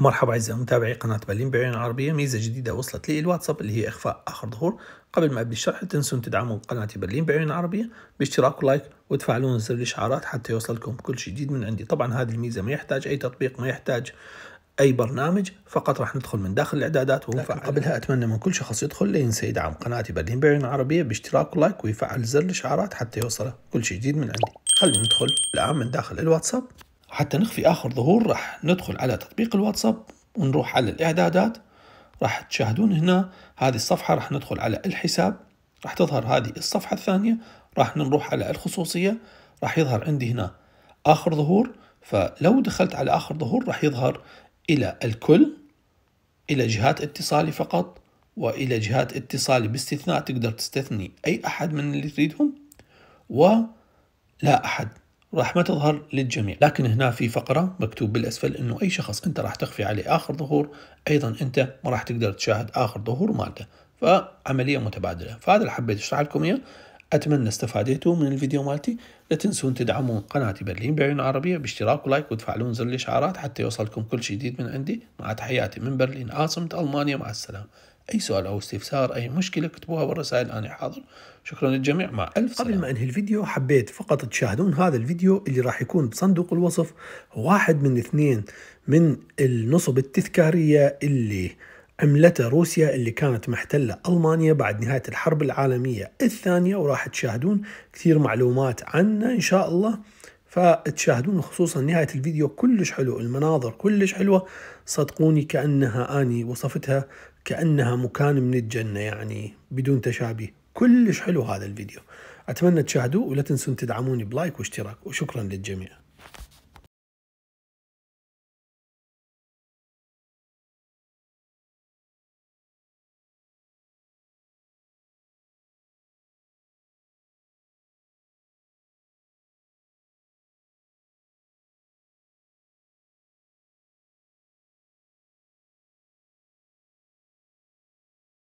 مرحبا أعزائي متابعي قناة برلين بعيون عربية ميزة جديدة وصلت لي الواتساب اللي هي إخفاء آخر ظهور قبل ما أبدأ الشرح تنسون تدعمون قناة برلين بعيون عربية باشتراك ولايك وتفعلون زر الإشعارات حتى يوصلكم كل شيء جديد من عندي طبعا هذه الميزة ما يحتاج أي تطبيق ما يحتاج أي برنامج فقط راح ندخل من داخل الإعدادات ونفعل قبلها أتمنى من كل شخص يدخل لا ينسى يدعم قناتي برلين بعيون عربية باشتراك ولايك ويفعل زر الإشعارات حتى يوصله كل شيء جديد من عندي خلينا ندخل الآن من داخل الواتساب حتى نخفي آخر ظهور راح ندخل على تطبيق الواتساب ونروح على الإعدادات راح تشاهدون هنا هذه الصفحة راح ندخل على الحساب راح تظهر هذه الصفحة الثانية راح نروح على الخصوصية راح يظهر عندي هنا آخر ظهور فلو دخلت على آخر ظهور راح يظهر إلى الكل إلى جهات اتصالي فقط وإلى جهات اتصالي باستثناء تقدر تستثني أي أحد من اللي تريدهم ولا أحد راح ما تظهر للجميع لكن هنا في فقرة مكتوب بالأسفل أنه أي شخص أنت راح تخفي عليه آخر ظهور أيضا أنت ما راح تقدر تشاهد آخر ظهور مالته فعملية متبادلة فهذا اللي حبيت أشرح لكم إياه أتمنى استفادتوا من الفيديو مالتي لا تنسون تدعمون قناتي برلين بعيون عربية باشتراك ولايك وتفعلون زر الإشعارات حتى يوصلكم كل شيء جديد من عندي مع تحياتي من برلين عاصمة ألمانيا مع السلامة اي سؤال او استفسار اي مشكله اكتبوها بالرسائل انا حاضر شكرا للجميع مع الف سلام. قبل ما انهي الفيديو حبيت فقط تشاهدون هذا الفيديو اللي راح يكون بصندوق الوصف واحد من اثنين من النصب التذكاريه اللي عملتها روسيا اللي كانت محتلة ألمانيا بعد نهاية الحرب العالمية الثانية وراح تشاهدون كثير معلومات عنه إن شاء الله فتشاهدون خصوصا نهاية الفيديو كلش حلو المناظر كلش حلوة صدقوني كأنها أني وصفتها كأنها مكان من الجنة يعني بدون تشابه كلش حلو هذا الفيديو أتمنى تشاهدوه ولا تنسون تدعموني بلايك واشتراك وشكرا للجميع